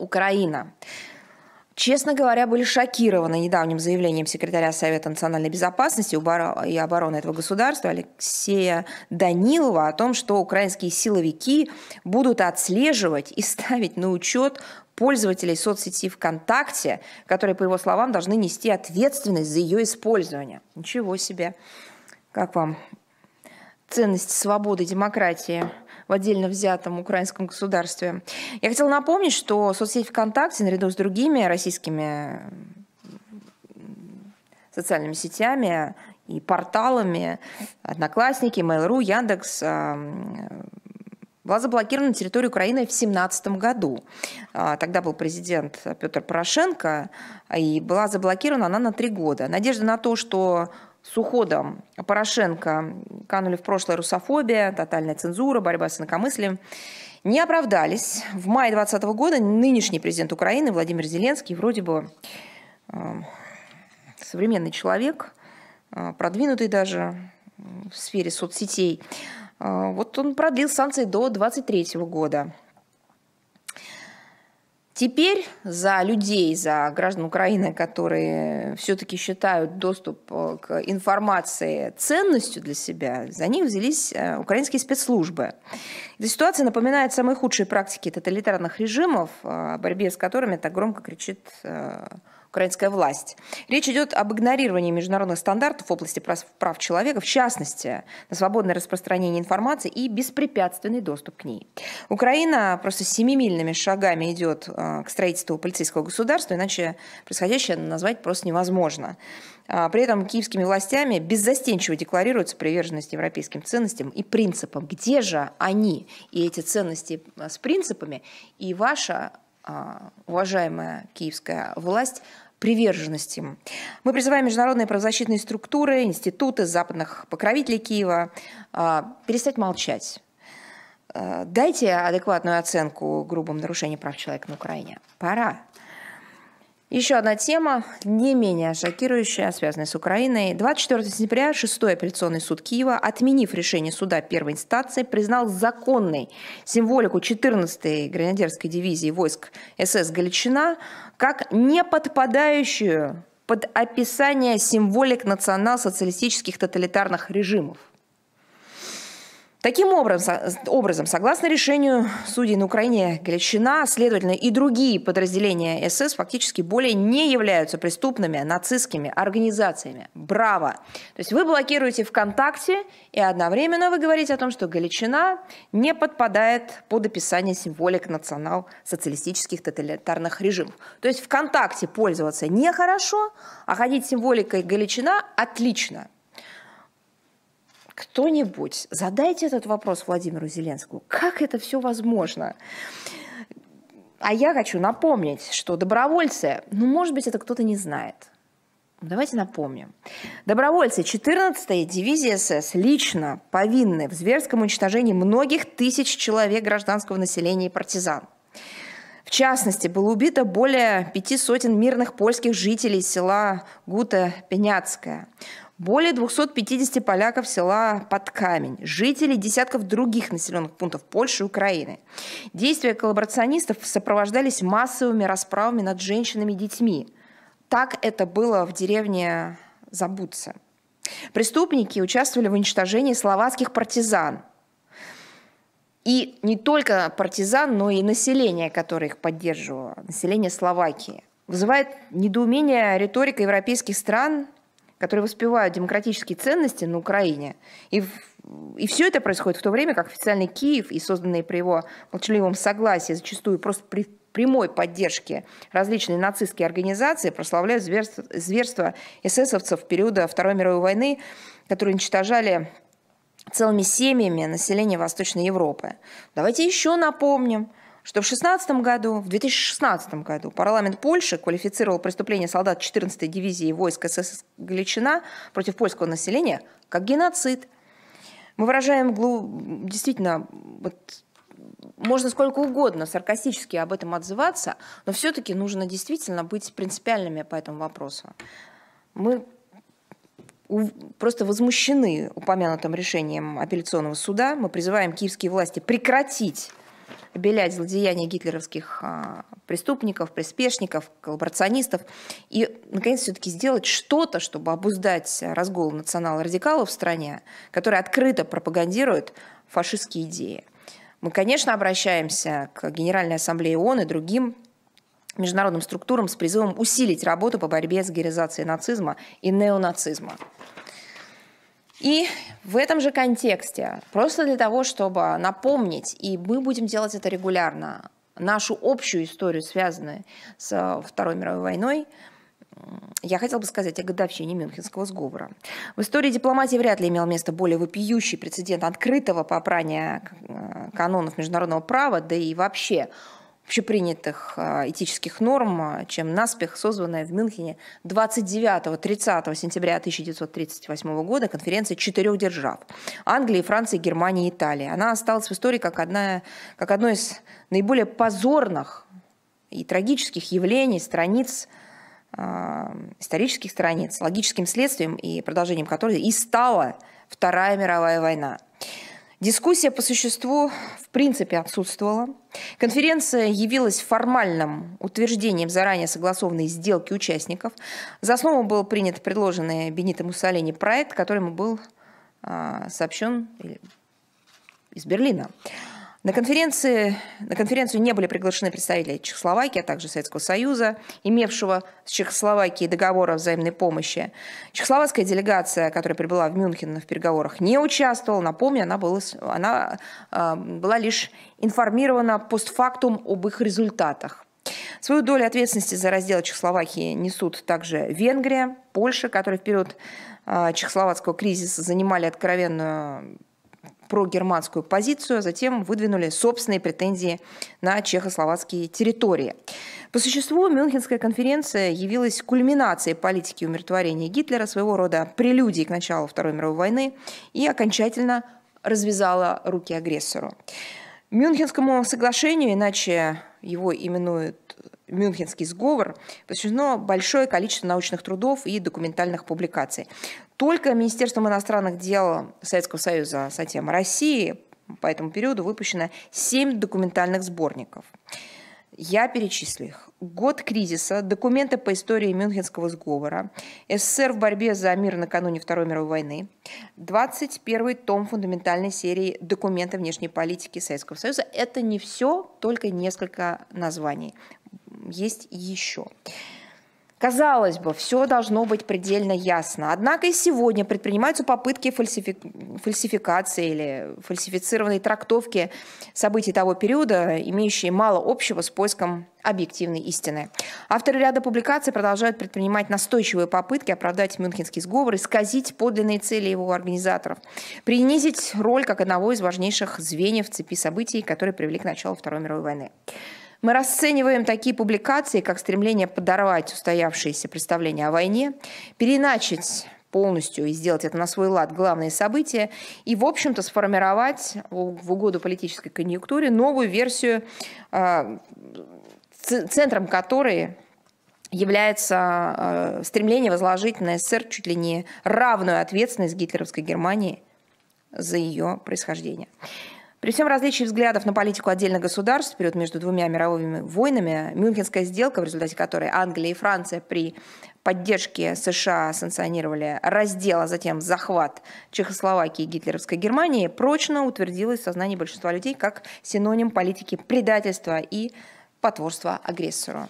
Украина. Честно говоря, были шокированы недавним заявлением секретаря Совета национальной безопасности и обороны этого государства Алексея Данилова о том, что украинские силовики будут отслеживать и ставить на учет пользователей соцсети ВКонтакте, которые, по его словам, должны нести ответственность за ее использование. Ничего себе. Как вам ценности свободы, демократии? в отдельно взятом украинском государстве. Я хотела напомнить, что соцсеть ВКонтакте наряду с другими российскими социальными сетями и порталами «Одноклассники», Mail.ru, Яндекс а, была заблокирована на территории Украины в 2017 году. А, тогда был президент Петр Порошенко, а, и была заблокирована она на три года. Надежда на то, что с уходом Порошенко канули в прошлое русофобия, тотальная цензура, борьба с инакомыслием, не оправдались. В мае 2020 года нынешний президент Украины Владимир Зеленский, вроде бы э, современный человек, э, продвинутый даже в сфере соцсетей, э, вот он продлил санкции до 2023 года. Теперь за людей, за граждан Украины, которые все-таки считают доступ э, к информации ценностью для себя, за них взялись э, украинские спецслужбы. Эта ситуация напоминает самые худшие практики тоталитарных режимов, э, о борьбе с которыми так громко кричит украинская власть. Речь идет об игнорировании международных стандартов в области прав человека, в частности, на свободное распространение информации и беспрепятственный доступ к ней. Украина просто семимильными шагами идет а, к строительству полицейского государства, иначе происходящее назвать просто невозможно. А, при этом киевскими властями беззастенчиво декларируется приверженность европейским ценностям и принципам. Где же они и эти ценности а, с принципами и ваша а, уважаемая киевская власть приверженности. Мы призываем международные правозащитные структуры, институты, западных покровителей Киева а, перестать молчать. А, дайте адекватную оценку грубым нарушениям прав человека на Украине. Пора. Еще одна тема, не менее шокирующая, связанная с Украиной. 24 сентября 6-й апелляционный суд Киева, отменив решение суда первой инстанции, признал законной символику 14-й гренадерской дивизии войск СС «Галичина» как не подпадающую под описание символик национал-социалистических тоталитарных режимов. Таким образом, согласно решению судей на Украине, Галичина, следовательно, и другие подразделения СС фактически более не являются преступными нацистскими организациями. Браво! То есть вы блокируете ВКонтакте, и одновременно вы говорите о том, что Галичина не подпадает под описание символик национал-социалистических тоталитарных режимов. То есть ВКонтакте пользоваться нехорошо, а ходить символикой Галичина – отлично – кто-нибудь, задайте этот вопрос Владимиру Зеленскому. Как это все возможно? А я хочу напомнить, что добровольцы, ну, может быть, это кто-то не знает. Ну, давайте напомним. Добровольцы 14-й дивизии СС лично повинны в зверском уничтожении многих тысяч человек гражданского населения и партизан. В частности, было убито более пяти сотен мирных польских жителей села Гута-Пеняцкая. Более 250 поляков села под камень, жители десятков других населенных пунктов Польши и Украины. Действия коллаборационистов сопровождались массовыми расправами над женщинами и детьми. Так это было в деревне Забудца. Преступники участвовали в уничтожении словацких партизан. И не только партизан, но и население, которое их поддерживало, население Словакии. Вызывает недоумение риторика европейских стран, которые воспевают демократические ценности на Украине. И, и все это происходит в то время, как официальный Киев и созданные при его молчаливом согласии зачастую просто при прямой поддержке различные нацистские организации прославляют зверство, зверство эсэсовцев периода Второй мировой войны, которые уничтожали целыми семьями населения Восточной Европы. Давайте еще напомним – что в 2016 году, в 2016 году парламент Польши квалифицировал преступление солдат 14-й дивизии войск СС Галичина против польского населения как геноцид. Мы выражаем глу... действительно вот, можно сколько угодно саркастически об этом отзываться, но все-таки нужно действительно быть принципиальными по этому вопросу. Мы просто возмущены упомянутым решением апелляционного суда. Мы призываем киевские власти прекратить обелять злодеяния гитлеровских а, преступников, приспешников, коллаборационистов и, наконец, все-таки сделать что-то, чтобы обуздать разгул национал-радикалов в стране, которые открыто пропагандируют фашистские идеи. Мы, конечно, обращаемся к Генеральной Ассамблее ООН и другим международным структурам с призывом усилить работу по борьбе с героизацией нацизма и неонацизма. И в этом же контексте, просто для того, чтобы напомнить, и мы будем делать это регулярно, нашу общую историю, связанную с э, Второй мировой войной, я хотела бы сказать о годовщине Мюнхенского сговора. В истории дипломатии вряд ли имел место более вопиющий прецедент открытого попрания э, канонов международного права, да и вообще общепринятых а, этических норм, а, чем наспех, созванная в Мюнхене 29-30 сентября 1938 года конференция четырех держав – Англии, Франции, Германии и Италии. Она осталась в истории как, одна, как одно из наиболее позорных и трагических явлений страниц а, исторических страниц, логическим следствием и продолжением которой и стала Вторая мировая война. Дискуссия по существу в принципе отсутствовала. Конференция явилась формальным утверждением заранее согласованной сделки участников. За основу был принят предложенный Бенито Муссолини проект, который был а, сообщен из Берлина. На, конференции, на конференцию не были приглашены представители Чехословакии, а также Советского Союза, имевшего с Чехословакией договор о взаимной помощи. Чехословацкая делегация, которая прибыла в Мюнхен в переговорах, не участвовала. Напомню, она была, она, а, была лишь информирована постфактум об их результатах. Свою долю ответственности за раздел Чехословакии несут также Венгрия, Польша, которые в период э, чехословацкого кризиса занимали откровенную про германскую позицию, а затем выдвинули собственные претензии на чехословацкие территории. По существу, Мюнхенская конференция явилась кульминацией политики умиротворения Гитлера, своего рода прелюдией к началу Второй мировой войны и окончательно развязала руки агрессору. Мюнхенскому соглашению, иначе его именуют Мюнхенский сговор, посвящено большое количество научных трудов и документальных публикаций. Только Министерством иностранных дел Советского Союза, затем России, по этому периоду выпущено 7 документальных сборников. Я перечислю их. Год кризиса, документы по истории Мюнхенского сговора, СССР в борьбе за мир накануне Второй мировой войны, 21 том фундаментальной серии «Документы внешней политики Советского Союза. Это не все, только несколько названий есть еще. Казалось бы, все должно быть предельно ясно. Однако и сегодня предпринимаются попытки фальсифи... фальсификации или фальсифицированной трактовки событий того периода, имеющие мало общего с поиском объективной истины. Авторы ряда публикаций продолжают предпринимать настойчивые попытки оправдать Мюнхенский сговор, исказить подлинные цели его организаторов, принизить роль как одного из важнейших звеньев цепи событий, которые привели к началу Второй мировой войны. Мы расцениваем такие публикации, как стремление подорвать устоявшиеся представления о войне, переначить полностью и сделать это на свой лад главные события, и, в общем-то, сформировать в угоду политической конъюнктуре новую версию, а, центром которой является а, стремление возложить на СССР чуть ли не равную ответственность гитлеровской Германии за ее происхождение. При всем различии взглядов на политику отдельных государств в период между двумя мировыми войнами, Мюнхенская сделка, в результате которой Англия и Франция при поддержке США санкционировали раздел, а затем захват Чехословакии и гитлеровской Германии, прочно утвердилась в сознании большинства людей как синоним политики предательства и потворства агрессору.